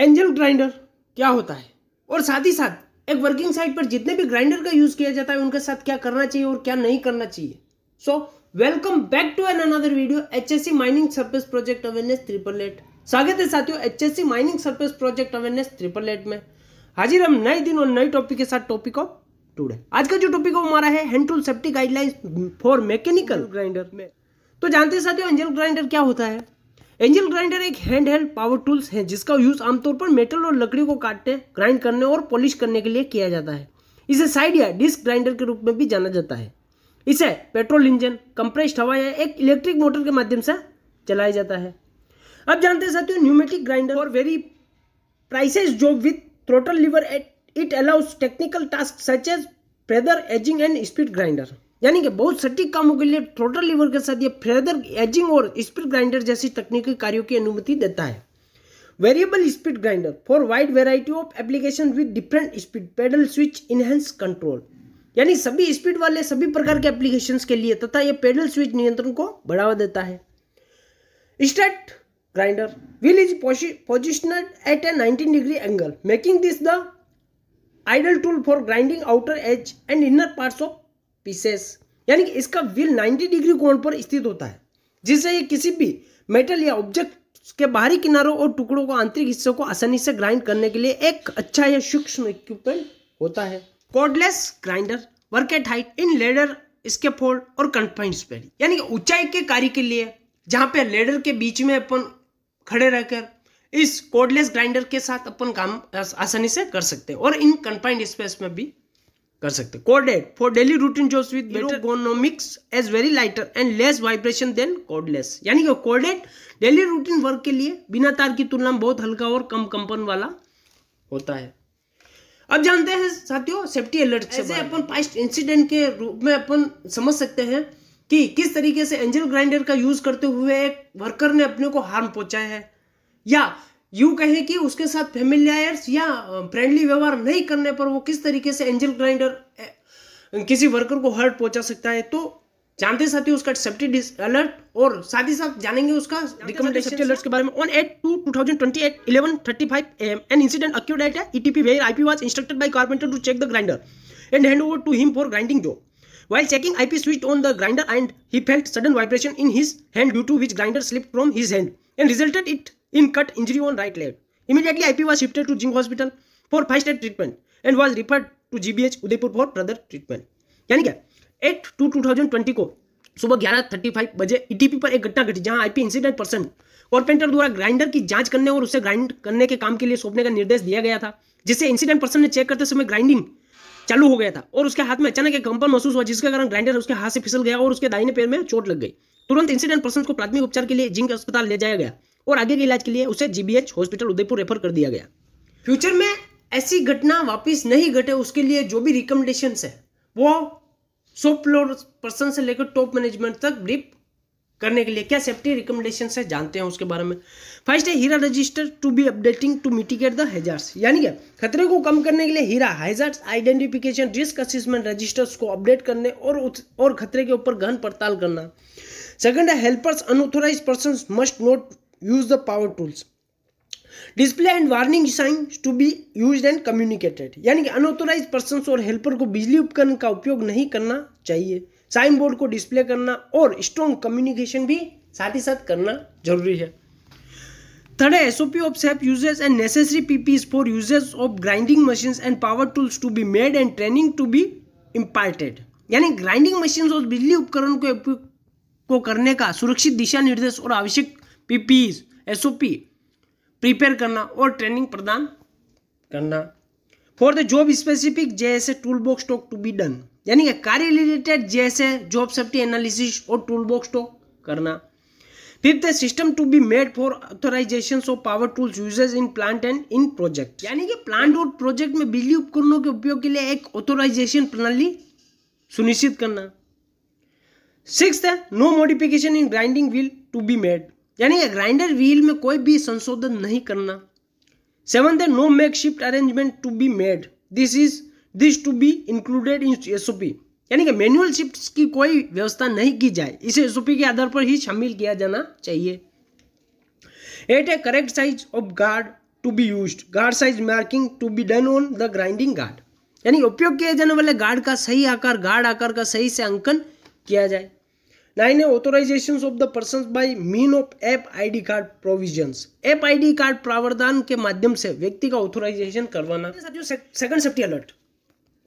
Angel grinder क्या होता है और साथ ही साथ एक वर्किंग साइट पर जितने भी ग्राइंडर का यूज़ किया जाता है उनके साथ क्या करना चाहिए और क्या नहीं करना चाहिए so welcome back to an another video H S C mining service project awareness triple eight स्वागत है साथियों C mining service project awareness triple eight में हाजिर हम नए दिन और नए टॉपिक के साथ टॉपिक ऑफ टूडे आज का जो टॉपिक है हमारा है hand tool safety guidelines for mechanical grinder में तो जानते हैं साथियों एंजल ग्राइंडर क्या होता है एंजल ग्राइंडर एक हैंड हेल्ड पावर टूल्स है जिसका यूज आमतौर पर मेटल और लकड़ी को काटने ग्राइंड करने और पॉलिश करने के लिए किया जाता है इसे साइड या डिस्क ग्राइंडर के रूप में भी जाना जाता है इसे पेट्रोल इंजन कंप्रेस्ड हवा या एक इलेक्ट्रिक मोटर के माध्यम से चलाया जाता है अब जानते हैं साथियों न्यूमेटिक ग्राइंडर और very precise job with throttle lever at it allows technical task such as feather edging and speed grinder यानी कि बहुत सटीक कामों के लिए टोटल लीवर के साथ ये फ्रेदर एजिंग और स्पीड ग्राइंडर जैसी तकनीकी कार्यों की अनुमति देता है variable speed grinder for wide variety of application with different speed paddle switch enhance control यानी सभी स्पीड वाले सभी प्रकार के एप्लीकेशन के लिए तथा ये पेडल स्विच नियंत्रण को बढ़ावा देता है straight grinder wheel is positioned at a 19 degree angle making this the ideal tool for grinding outer edge and inner parts of pieces यानी कि इसका व्हील 90 डिग्री कोण पर स्थित होता है जिससे ये किसी भी मेटल या ऑब्जेक्ट के बाहरी किनारों और टुकड़ों को आंतरिक हिस्सों को आसानी से ग्राइंड करने के लिए एक अच्छा या सूक्ष्म इक्विपमेंट होता है cordless grinder work at height in ladder इसके फोल्ड और कंफाइंड स्पेड यानी कि ऊंचाई के कार्य के लिए जहां पे लेडर के बीच में अपन खड़े रहकर इस कोडलेस ग्राइंडर के साथ अपन काम आसानी से कर सकते हैं और इन कंफाइंड स्पेस में भी कर सकते corded for daily routine jobs with economics as very lighter and less vibration than cordless यानी कि कोडेड डेली रूटीन वर्क के लिए बिना तार की तुलना में बहुत हल्का और कम कंपन वाला होता है अब जानते हैं साथियों सेफ्टी अलर्ट से अपन पास्ट इंसिडेंट के रूप में अपन समझ सकते हैं कि किस तरीके से एंजल ग्राइंडर का यूज करते हुए एक वर्कर ने अपने को हार्म पहुंचाया है या यू कहें कि उसके साथ फेमिलियर्स या फ्रेंडली व्यवहार नहीं करने पर वो किस तरीके से एंजल ग्राइंडर किसी वर्कर को हर्ट पहुंचा सकता है तो जानते साथ ही उसका सेफ्टी अलर्ट और साथ ही साथ जानेंगे उसका रिकमेंडेशन अलर्ट्स के बारे में on eight two two thousand twenty eight eleven thirty five M an incident occurred at ETP where P was instructed by carpenter to check the grinder and hand over to him for grinding while checking I P switch on the grinder and he felt sudden vibration in his hand due to which grinder slip from his hand and resulted it in cut injury on right leg. Immediately, IP was shifted to Jing Hospital for first-aid treatment and was referred to GBH Udaipur for further treatment यानी क्या eight two two thousand twenty को सुबह ग्यारह thirty five बजे ETP e पर एक घटना घटी जहां आईपी इंसिडेंट पर्सन कॉर्पेंटर द्वारा ग्राइंडर की जांच करने और उसे ग्राइंड करने के काम के लिए सौंपने का निर्देश दिया गया था जिसे इंसिडेंट पर्सन ने चेक करते समय ग्राइंडिंग चालू हो गया था और उसके हाथ में अचानक एक कंपन महसूस हुआ जिसके कारण ग्राइंडर उसके हाथ से फिसल गया और उसके दाहिने पैर में चोट लग गई तुरंत इंसिडेंट पर्सन को प्राथमिक उपचार के लिए जिंक अस्पताल ले जाया गया और आगे के इलाज के लिए उसे जीबीएच हॉस्पिटल उदयपुर रेफर कर दिया गया फ्यूचर में ऐसी घटना वापिस नहीं घटे उसके लिए जो भी रिकमेंडेशन है वो सौ फ्लोर पर्सन से लेकर टॉप मैनेजमेंट तक ब्रीफ करने के लिए क्या सेफ्टी रिकमेंडेशन है जानते हैं उसके बारे में फर्स्ट है HIRA register to be updating to mitigate the hazards यानी कि खतरे को कम करने के लिए HIRA hazards identification risk assessment registers को अपडेट करने और और खतरे के ऊपर गहन पड़ताल करना Second, helpers, unauthorized persons must not use the power tools. Display and warning sign to be use and communicated यानी कि अनऑथोराइज पर्सन और हेल्पर को बिजली उपकरण का उपयोग नहीं करना चाहिए साइन बोर्ड को डिस्प्ले करना और स्ट्रॉन्ग कम्युनिकेशन भी साथ ही साथ करना जरूरी है थर्ड है SOP of safe uses and necessary PPEs for uses of grinding machine and power tools to be made and training to be imparted यानी ग्राइंडिंग मशीन और बिजली उपकरण को को करने का सुरक्षित दिशा निर्देश और आवश्यक पीपीज एसओपी प्रिपेयर करना और ट्रेनिंग प्रदान करना फॉर द जॉब स्पेसिफिक जैसे tool box talk to be done यानी कि कार्य रिलेटेड जैसे जॉब सेफ्टी एनालिसिस और टूल बॉक्स टॉक करना फिफ्थ है system to be made for authorisation of power tools usages in plant and in project यानी कि प्लांट और प्रोजेक्ट में बिजली उपकरणों के उपयोग के लिए एक ऑथोराइजेशन प्रणाली सुनिश्चित करना सिक्स है no modification in grinding wheel to be made यानी ग्राइंडर व्हील में कोई भी संशोधन नहीं करना सेवंथ है no makeshift arrangement to be made this is this to be included in S यानी कि मैनुअल शिफ्ट की कोई व्यवस्था नहीं की जाए इसे एस के आधार पर ही शामिल किया जाना चाहिए eighth a correct size of guard to be use guard size marking to be done on the grinding guard यानी उपयोग किए जाने वाले गार्ड का सही आकार गार्ड आकार का सही से अंकन किया जाए नाइन है authorisation of the person by mean of app ID card provision app ID card प्रावधान के माध्यम से व्यक्ति का ऑथोराइजेशन करवाना सेकंड सेफ्टी अलर्ट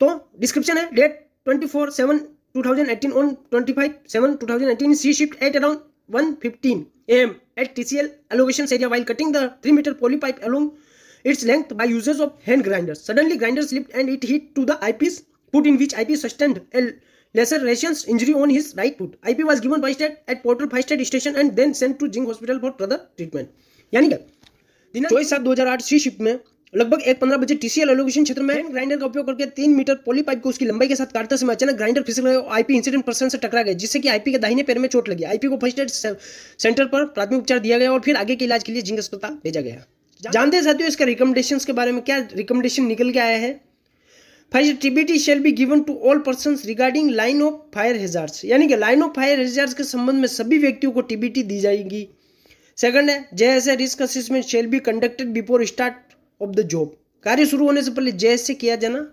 तो डिस्क्रिप्शन है date twenty four seven two thousand eighteen on twenty five seven two thousand eighteen C shift at around one fifteen A M at T C L elevation area while cutting the three metre polypipe along its length by usage of hand grinders. Suddenly grinder slipped and it hit to the eyepiece, put in which eyepiece sustained a lesser Russian's injury on his right foot. IP was given by state at Portal five state Station and then sent to Jing Hospital for further treatment. yani क्या दिनांक चौबीस सात 2008 c shift mein लगभग एक पंद्रह बजे TCL allocation क्षेत्र में ग्राइंडर का उपयोग करके तीन मीटर पॉली पाइप को उसकी लंबाई के साथ काटते समय अचानक ग्राइंडर फिसल गया और आईपी इंसिडेंट पर्सन से टकरा गए जिससे कि आईपी के दाहिने पैर में चोट लगी आईपी को फर्स्ट एड सेंटर पर प्राथमिक उपचार दिया गया और फिर आगे के इलाज के लिए जिंग अस्पताल भेजा गया जानते हैं साथियों इसके रिकमेंडेशन के बारे में क्या रिकमेंडेशन निकल के आया है positivity shall be given to all person regarding line of fire hazards यानी कि लाइन ऑफ फायर हेजार्स के संबंध में सभी व्यक्तियों को टीबीटी दी जाएगी सेकंड है जैसे risk assessment shall be conducted before start of the job कार्य शुरू होने से पहले से किया जाना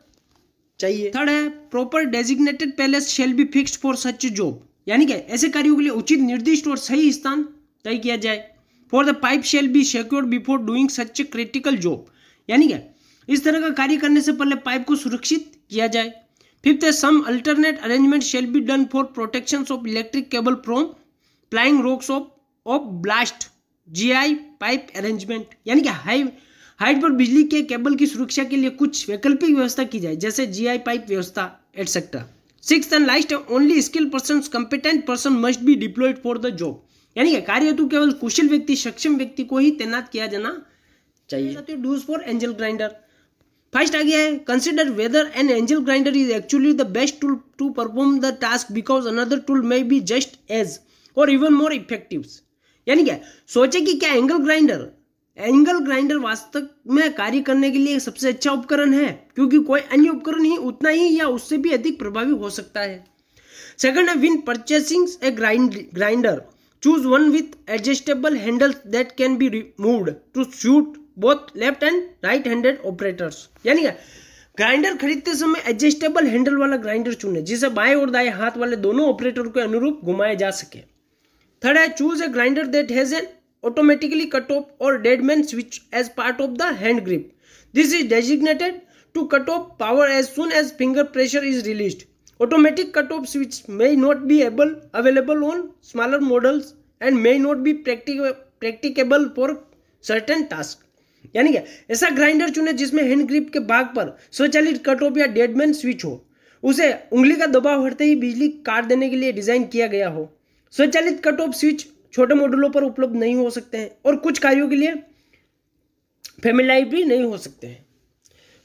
चाहिए थर्ड है proper designated place shall be fixed for such job यानी कि ऐसे कार्यों के लिए उचित निर्दिष्ट और सही स्थान तय किया जाए for the pipe shall be secure before doing such critical job यानी क्या इस तरह का कार्य करने से पहले पाइप को सुरक्षित किया जाए फिफ्थ है some alternate arrangement shall be done for protection of electric cable from flying rocks of of blast GI pipe arrangement यानी कि हाई हाइट पर बिजली के केबल की सुरक्षा के लिए कुछ वैकल्पिक व्यवस्था की जाए जैसे जीआई पाइप व्यवस्था etcetera six and last only skill person competent person must be deployed for the job यानी कि कार्य तो केवल कुशल व्यक्ति सक्षम व्यक्ति को ही तैनात किया जाना चाहिए dos for angle grinder first आ गया है consider whether an angle grinder is actually the best tool to perform the task because another tool may be just as or even more effective यानी क्या सोचे कि क्या एंगल ग्राइंडर एंगल ग्राइंडर वास्तव में कार्य करने के लिए सबसे अच्छा उपकरण है क्योंकि कोई अन्य उपकरण ही उतना ही या उससे भी अधिक प्रभावी हो सकता है सेकंड है when purchasing a grind grinder choose one with adjustable handles that can be remove to suit both left and right handed operators यानी क्या ग्राइंडर खरीदते समय एडजस्टेबल हैंडल वाला ग्राइंडर चुने जिसे बाएं और दाएं हाथ वाले दोनों ऑपरेटर के अनुरूप घुमाया जा सके थर्ड है choose a grinder that has an automatically cut off or dead man switch as part of the hand grip this is designated to cut off power as soon as finger pressure is release automatic cut off switch may not be able available on smaller models and may not be practicable for certain task यानी क्या ऐसा grinder चुने जिसमें hand grip के भाग पर स्वचालित cut off या डेडमैन स्विच हो उसे उंगली का दबाव हटते ही बिजली काट देने के लिए डिजाइन किया गया हो स्वचालित कट ऑफ स्विच छोटे मॉडलों पर उपलब्ध नहीं हो सकते हैं और कुछ कार्यों के लिए फेमिलाइज भी नहीं हो सकते हैं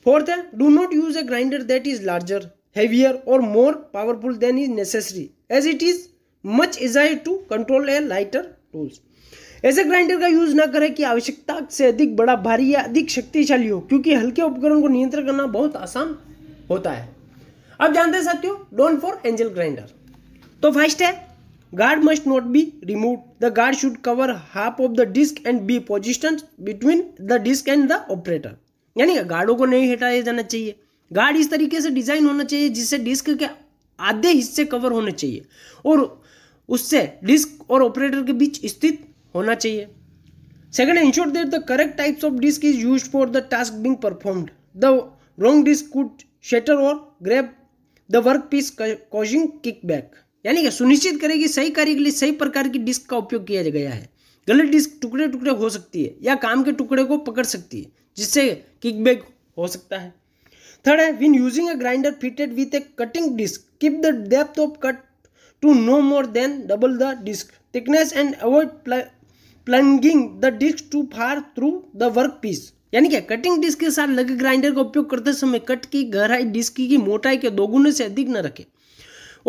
फोर्थ है do not use a grinder that is larger heavier or more powerful than is necessary as it is much easier to control a lighter tools ऐसे ग्राइंडर का यूज ना करें कि आवश्यकता से अधिक बड़ा भारी या अधिक शक्तिशाली हो क्योंकि हल्के उपकरण को नियंत्रण करना बहुत आसान होता है अब जानते हैं साथियों डोंट फॉर एंजल ग्राइंडर तो फर्स्ट है guard must not be remove the guard should cover half of the disc and be position between the disc and the operator यानी गार्डों को नहीं हटाया जाना चाहिए गार्ड इस तरीके से डिजाइन होना चाहिए जिससे डिस्क के आधे हिस्से कवर होने चाहिए और उससे डिस्क और ऑपरेटर के बीच स्थित होना चाहिए second ensure that the correct types of disc is use for the task being performed the wrong disc could shatter or grab the work piece causing kickback यानी कि सुनिश्चित करें कि सही कार्य के लिए सही प्रकार की डिस्क का उपयोग किया गया है गलत डिस्क टुकड़े टुकड़े हो सकती है या काम के टुकड़े को पकड़ सकती है जिससे किकबैक हो सकता है थर्ड है when using a grinder fitted with a cutting disc keep the depth of cut to no more than double the disc thickness and avoid plunging the disc too far through the work piece यानी क्या cutting disc के साथ लगे grinder का उपयोग करते समय cut की गहराई डिस्क की मोटाई के दोगुने से अधिक न रखें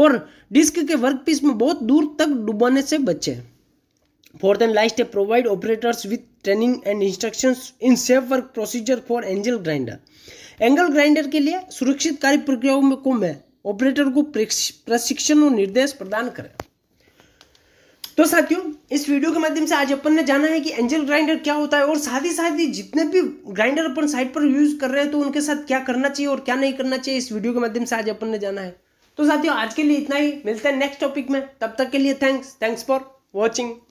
और डिस्क के वर्क पीस में बहुत दूर तक डुबाने से बचें फोर्थ एंड लास्ट है provide operators with training and instructions in safe work procedure for angle grinder angle grinder के लिए सुरक्षित कार्य प्रक्रियाओं में को में ऑपरेटर को प्रशिक्षण और निर्देश प्रदान करें तो साथियों इस वीडियो के माध्यम से आज अपन ने जाना है कि एंजल ग्राइंडर क्या होता है और साथ ही साथ ही जितने भी ग्राइंडर अपन साइट पर यूज़ कर रहे हैं तो उनके साथ क्या करना चाहिए और क्या नहीं करना चाहिए इस वीडियो के माध्यम से आज अपन ने जाना है तो साथियों आज के लिए इतना ही मिलते हैं नेक्स्ट टॉपिक में तब तक के लिए थैंक्स थैंक्स फॉर वॉचिंग